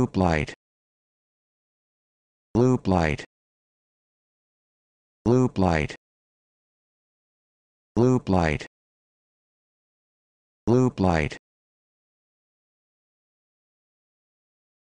loop light loop light loop light loop light loop light